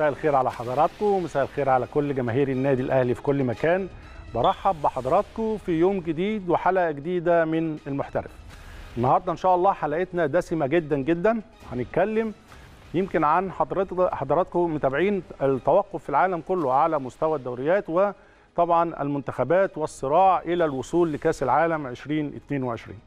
مساء الخير على حضراتكم ومساء الخير على كل جماهير النادي الاهلي في كل مكان برحب بحضراتكم في يوم جديد وحلقه جديده من المحترف النهارده ان شاء الله حلقتنا دسمه جدا جدا هنتكلم يمكن عن حضراتكم متابعين التوقف في العالم كله على مستوى الدوريات وطبعا المنتخبات والصراع الى الوصول لكاس العالم 2022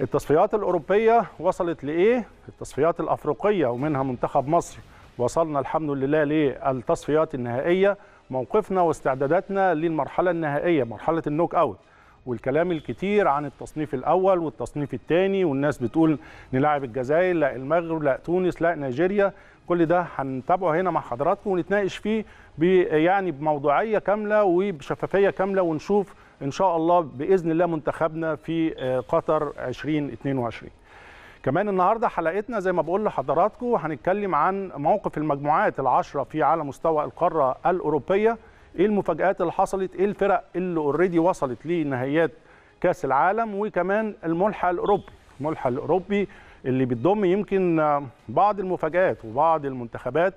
التصفيات الاوروبيه وصلت لايه التصفيات الافريقيه ومنها منتخب مصر وصلنا الحمد لله للتصفيات النهائيه موقفنا واستعداداتنا للمرحله النهائيه مرحله النوك اوت والكلام الكتير عن التصنيف الاول والتصنيف الثاني والناس بتقول نلاعب الجزائر لا المغرب لا تونس لا نيجيريا كل ده هنتابعه هنا مع حضراتكم ونتناقش فيه يعني بموضوعيه كامله وبشفافيه كامله ونشوف ان شاء الله باذن الله منتخبنا في آه، قطر 2022 كمان النهارده حلقتنا زي ما بقول لحضراتكم هنتكلم عن موقف المجموعات العشره في على مستوى القاره الاوروبيه ايه المفاجات اللي حصلت ايه الفرق اللي اوريدي وصلت لنهائيات كاس العالم وكمان الملحق الاوروبي الملحق الاوروبي اللي بتضم يمكن بعض المفاجات وبعض المنتخبات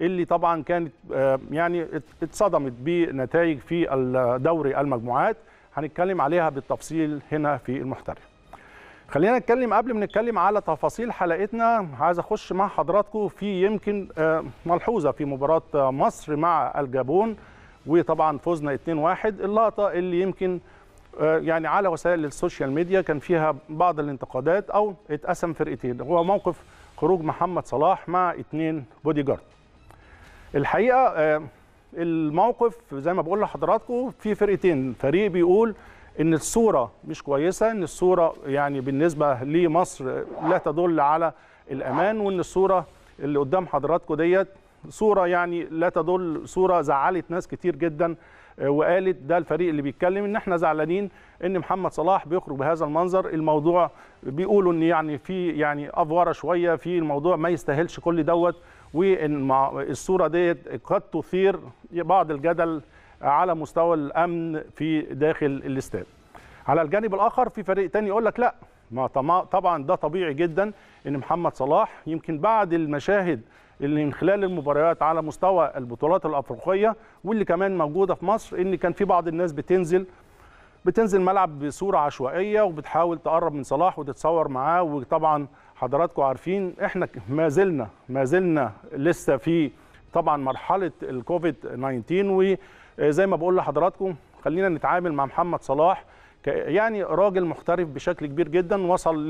اللي طبعا كانت آه، يعني اتصدمت بنتائج في دوري المجموعات هنتكلم عليها بالتفصيل هنا في المحترف خلينا نتكلم قبل ما نتكلم على تفاصيل حلقتنا عايز اخش مع حضراتكم في يمكن آه، ملحوظه في مباراه آه، مصر مع الجابون وطبعا فوزنا 2-1 اللقطه اللي يمكن آه، يعني على وسائل السوشيال ميديا كان فيها بعض الانتقادات او اتقسم فرقتين هو موقف خروج محمد صلاح مع اثنين بودي جارد الحقيقه الموقف زي ما بقول لحضراتكم في فرقتين فريق بيقول ان الصوره مش كويسه ان الصوره يعني بالنسبه لمصر لا تدل على الامان وان الصوره اللي قدام حضراتكم ديت صوره يعني لا تدل صوره زعلت ناس كتير جدا آه، وقالت ده الفريق اللي بيتكلم ان احنا زعلانين ان محمد صلاح بيخرج بهذا المنظر الموضوع بيقولوا ان يعني في يعني افوره شويه في الموضوع ما يستاهلش كل دوت والصوره ديت قد تثير بعض الجدل على مستوى الامن في داخل الاستاد على الجانب الاخر في فريق تاني يقول لك لا ما طبعا ده طبيعي جدا ان محمد صلاح يمكن بعد المشاهد اللي من خلال المباريات على مستوى البطولات الافريقيه واللي كمان موجوده في مصر ان كان في بعض الناس بتنزل بتنزل ملعب بصوره عشوائيه وبتحاول تقرب من صلاح وتتصور معاه وطبعا حضراتكم عارفين احنا ما زلنا ما زلنا لسه في طبعا مرحله الكوفيد 19 وزي آه، ما بقول لحضراتكم خلينا نتعامل مع محمد صلاح يعني راجل محترف بشكل كبير جدا وصل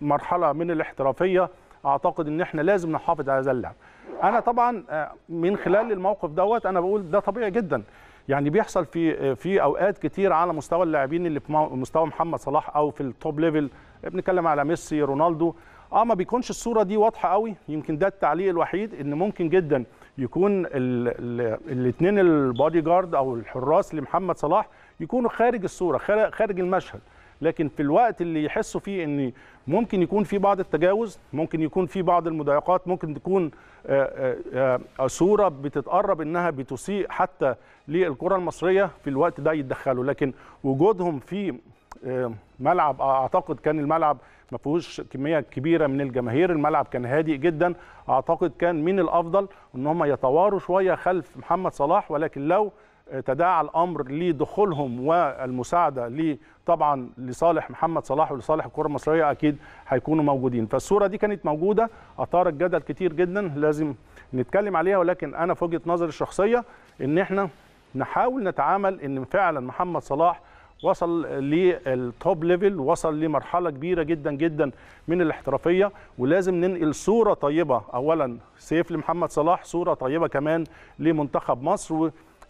لمرحله آه، من الاحترافيه اعتقد ان احنا لازم نحافظ على هذا اللعب انا طبعا آه، من خلال الموقف دوت انا بقول ده طبيعي جدا يعني بيحصل في في اوقات كتير على مستوى اللاعبين اللي في مستوى محمد صلاح او في التوب ليفل بنتكلم على ميسي رونالدو اه ما بيكونش الصوره دي واضحه قوي يمكن ده التعليق الوحيد ان ممكن جدا يكون الاثنين البادي جارد او الحراس لمحمد صلاح يكونوا خارج الصوره خارج المشهد لكن في الوقت اللي يحسوا فيه ان ممكن يكون في بعض التجاوز ممكن يكون في بعض المضايقات ممكن تكون آه، آه، آه، صوره بتتقرب انها بتسيء حتى للكره المصريه في الوقت ده يتدخلوا لكن وجودهم في آه، ملعب آه، اعتقد كان الملعب ما فيهوش كميه كبيره من الجماهير الملعب كان هادئ جدا اعتقد كان من الافضل ان هم يتواروا شويه خلف محمد صلاح ولكن لو تداعى الامر لدخولهم والمساعده لي طبعا لصالح محمد صلاح ولصالح الكره المصريه اكيد هيكونوا موجودين فالصوره دي كانت موجوده اثارت جدل كتير جدا لازم نتكلم عليها ولكن انا في وجهه نظري الشخصيه ان احنا نحاول نتعامل ان فعلا محمد صلاح وصل للتوب ليفل وصل لمرحله كبيره جدا جدا من الاحترافيه ولازم ننقل صوره طيبه اولا سيف لمحمد صلاح صوره طيبه كمان لمنتخب مصر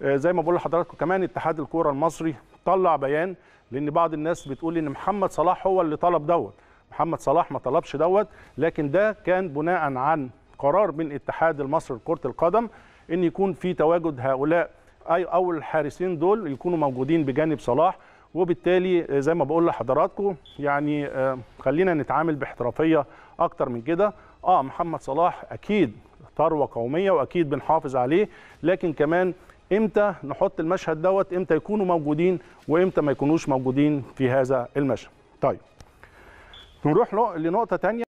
وزي آه، ما بقول لحضراتكم كمان اتحاد الكوره المصري طلع بيان لان بعض الناس بتقول ان محمد صلاح هو اللي طلب دوت محمد صلاح ما طلبش دوت لكن ده كان بناء عن قرار من اتحاد المصري لكره القدم ان يكون في تواجد هؤلاء اي اول الحارسين دول يكونوا موجودين بجانب صلاح وبالتالي زي ما بقول لحضراتكم يعني آه، خلينا نتعامل باحترافيه اكتر من كده اه محمد صلاح اكيد ثروه قوميه واكيد بنحافظ عليه لكن كمان امتى نحط المشهد دوت امتى يكونوا موجودين وامتى ما يكونوش موجودين في هذا المشهد طيب نروح لنقطه ثانيه